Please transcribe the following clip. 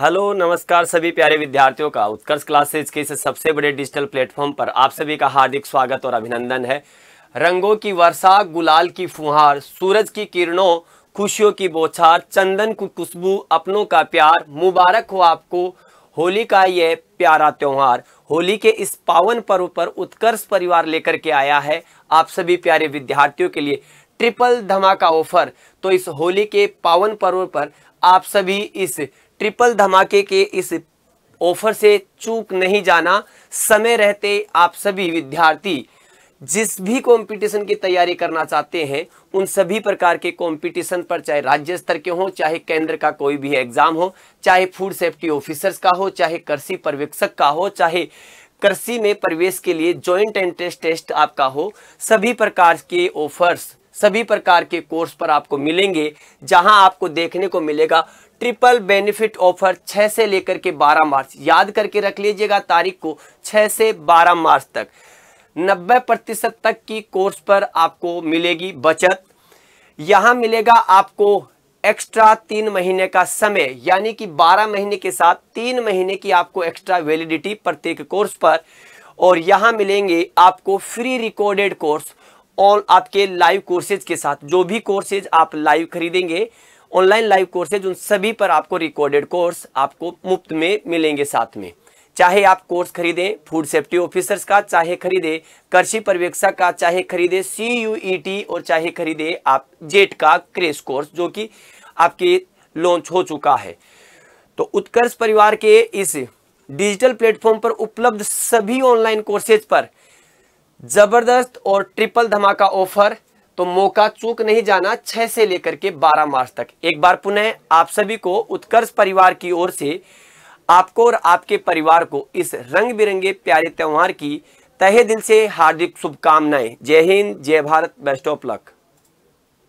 hello नमस्कार सभी प्यारे विद्यार्थियों का उत्कर्ष क्लासेज के इस सबसे बड़े डिजिटल प्लेटफॉर्म पर आप सभी का हार्दिक स्वागत और अभिनंदन है रंगों की वर्षा गुलाल की फुहार सूरज की किरणों खुशियों की बोछार चंदन की खुशबू अपनों का प्यार मुबारक हो आपको होली का ये प्यारा त्यौहार होली के इस पावन पर्व पर उत्कर्ष परिवार लेकर के आया है आप सभी प्यारे विद्यार्थियों के लिए ट्रिपल धमाका ऑफर तो इस होली के पावन पर्व पर आप सभी इस ट्रिपल धमाके के इस ऑफर से चूक नहीं जाना समय रहते आप सभी विद्यार्थी जिस भी कंपटीशन की तैयारी करना चाहते हैं उन सभी प्रकार के कंपटीशन पर चाहे राज्य स्तर के हों चाहे केंद्र का कोई भी एग्जाम हो चाहे फूड सेफ्टी ऑफिसर्स का हो चाहे कृषि पर्यवेक्षक का हो चाहे कृषि में प्रवेश के लिए जॉइंट एंट्रेंस टेस्ट आपका हो सभी प्रकार के ऑफर्स सभी प्रकार के कोर्स पर आपको मिलेंगे जहां आपको देखने को मिलेगा ट्रिपल बेनिफिट ऑफर 6 से लेकर के 12 मार्च याद करके रख लीजिएगा तारीख को 6 से 12 मार्च तक 90 प्रतिशत तक की कोर्स पर आपको मिलेगी बचत यहां मिलेगा आपको एक्स्ट्रा तीन महीने का समय यानी कि 12 महीने के साथ तीन महीने की आपको एक्स्ट्रा वैलिडिटी प्रत्येक कोर्स पर और यहां मिलेंगे आपको फ्री रिकॉर्डेड कोर्स ऑन आपके लाइव कोर्सेज के साथ जो भी कोर्सेज आप लाइव खरीदेंगे ऑनलाइन लाइव कोर्सेज उन सभी पर आपको रिकॉर्डेड कोर्स आपको मुफ्त में मिलेंगे साथ में चाहे आप कोर्स खरीदें फूड सेफ्टी ऑफिसर्स का चाहे खरीदें कृषि पर्यवेक्षक का चाहे खरीदें सी यू ई टी और चाहे खरीदें आप जेट का क्रेश कोर्स जो कि आपके लॉन्च हो चुका है तो उत्कर्ष परिवार के इस डिजिटल प्लेटफॉर्म पर उपलब्ध सभी ऑनलाइन कोर्सेज पर जबरदस्त और ट्रिपल धमाका ऑफर तो मौका चूक नहीं जाना छह से लेकर के बारह मार्च तक एक बार पुनः आप सभी को उत्कर्ष परिवार की ओर से आपको और आपके परिवार को इस रंग बिरंगे प्यारे त्यौहार की तहे दिल से हार्दिक शुभकामनाएं जय हिंद जय भारत बेस्ट ऑफ लक